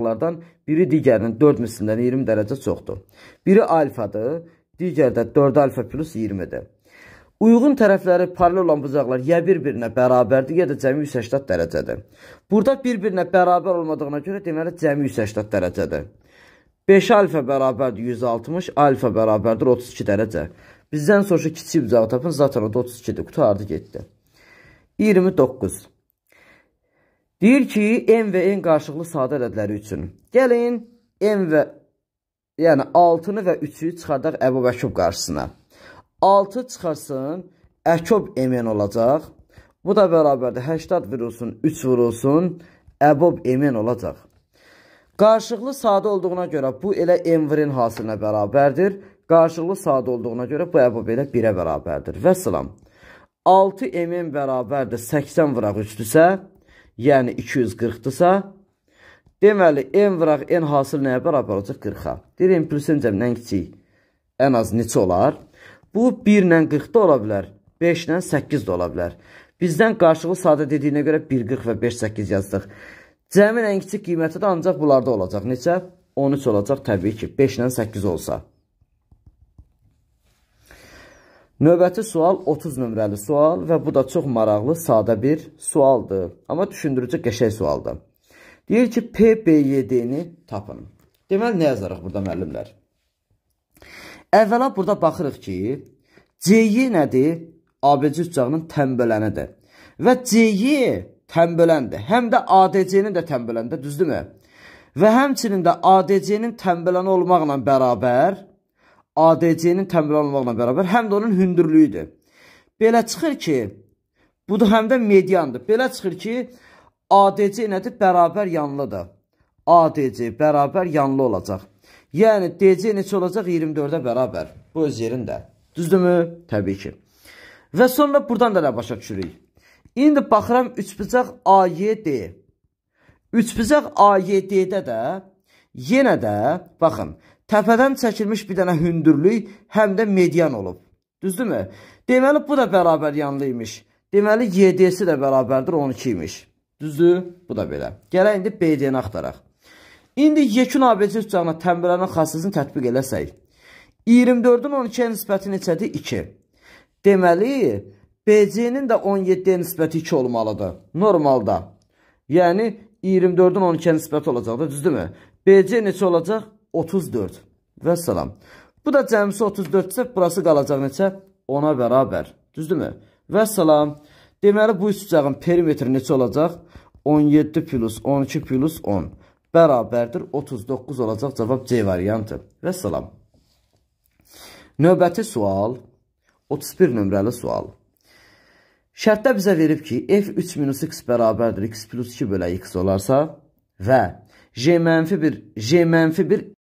Bunlardan biri digərinin 4 mislindən 20 dərəcə çoxdur. Biri alfadır, digər də 4 alfa plus 20-dir. Uyğun tərəfləri paralel olan bucaqlar ya bir-birinə bərabərdir, ya da cəmi 180 dərəcədir. Burada bir-birinə bərabər olmadığına görə deməli cəmi 180 dərəcədir. 5 alfa bərabərdir 160, alfa bərabərdir 32 dərəcə. Bizdən sonra kiçik bucağı tapın, zaten o da 32-dir, qutu ardı getdi. 29. Deyir ki, n və n qarşılıqlı sadə ədədləri üçün. Gəlin, n və, yəni 6-nı və 3-ü çıxardaq Əbu Bəkub qarşısına. 6 çıxarsın, Əkob mn olacaq. Bu da bərabərdir, 80 vurulsun, 3 vurulsun, Əbob mn olacaq. Qarşılıqlı sadə olduğuna görə bu elə m və n hasilinə bərabərdir. Qarşılıqlı sadə olduğuna görə bu əbob elə 1-ə bərabərdir. Və salam. 6 mn bərabərdir 80 vuraq 3-dürsə, yəni 240-dırsa, deməli, n vıraq n hasıl nəyə bərabər olacaq? 40-a. Deyir, n plus n cəmdən kiçik ən az neçə olar? Bu 1 ilə 40 da ola bilər, 5 ilə 8 də ola bilər. Bizdən qarşılığı sadə dediyinə görə 1, 40 və 5, 8 yazdıq. Cəmin ən kiçik qiyməti də ancaq bunlarda olacaq. Neçə? 13 olacaq təbii ki, 5 ilə 8 olsa. Növbəti sual 30 nömrəli sual və bu da çox maraqlı, sadə bir sualdır. Amma düşündürücü qəşəng sualdır. Deyir ki, PBYD-ni tapın. Deməli, nə yazarıq burada müəllimlər? Əvvəla burada baxırıq ki, CY nədir? ABC uçağının təmbələnidir. Və CY təmbələndir. Həm də ADC-nin də təmbələndir, düzdürmü? Və həmçinin də ADC-nin təmbələni olmaqla bərabər ADC-nin təmin olunmaqla bərabər, həm də onun hündürlüyüdür. Belə çıxır ki, bu da həm də mediandır. Belə çıxır ki, ADC nədir? Bərabər yanlıdır. ADC bərabər yanlı olacaq. Yəni, DC neçə olacaq? 24-ə bərabər. Bu öz yerində. Düzdürmü? Təbii ki. Və sonra buradan da nə başa düşürük? İndi baxıram, üçbücaq AYD. Üçbücaq AYD-də də yenə də, baxın, təpədən çəkilmiş bir dənə hündürlük həm də median olub. Düzdürmü? Deməli, bu da bərabər yanlı imiş. Deməli, YD-si də bərabərdir 12 imiş. Düzdür? Bu da belə. Gələk indi BD-ni axtaraq. İndi yekun ABC üçcanına tənbələnin xassəsini tətbiq eləsək. 24-ün 12-yə nisbəti neçədir? 2. Deməli, BC-nin də 17-yə nisbəti 2 olmalıdır. Normalda. Yəni, 24-ün 12-yə nisbəti olacaqdır, düzdürmü? BC neçə olacaq? 34. Və salam. Bu da cəmsi 34-cə, burası qalacaq neçə? 10-a bərabər. Düzdürmü? Və salam. Deməli, bu üçcağın perimetri neçə olacaq? 17 plus 12 plus 10 bərabərdir 39 olacaq cavab C variantı. Və salam. Növbəti sual 31 nömrəli sual. Şərtdə bizə verib ki, f 3 minus x bərabərdir x plus 2 bölə x olarsa və j mənfi 1 j mənfi 1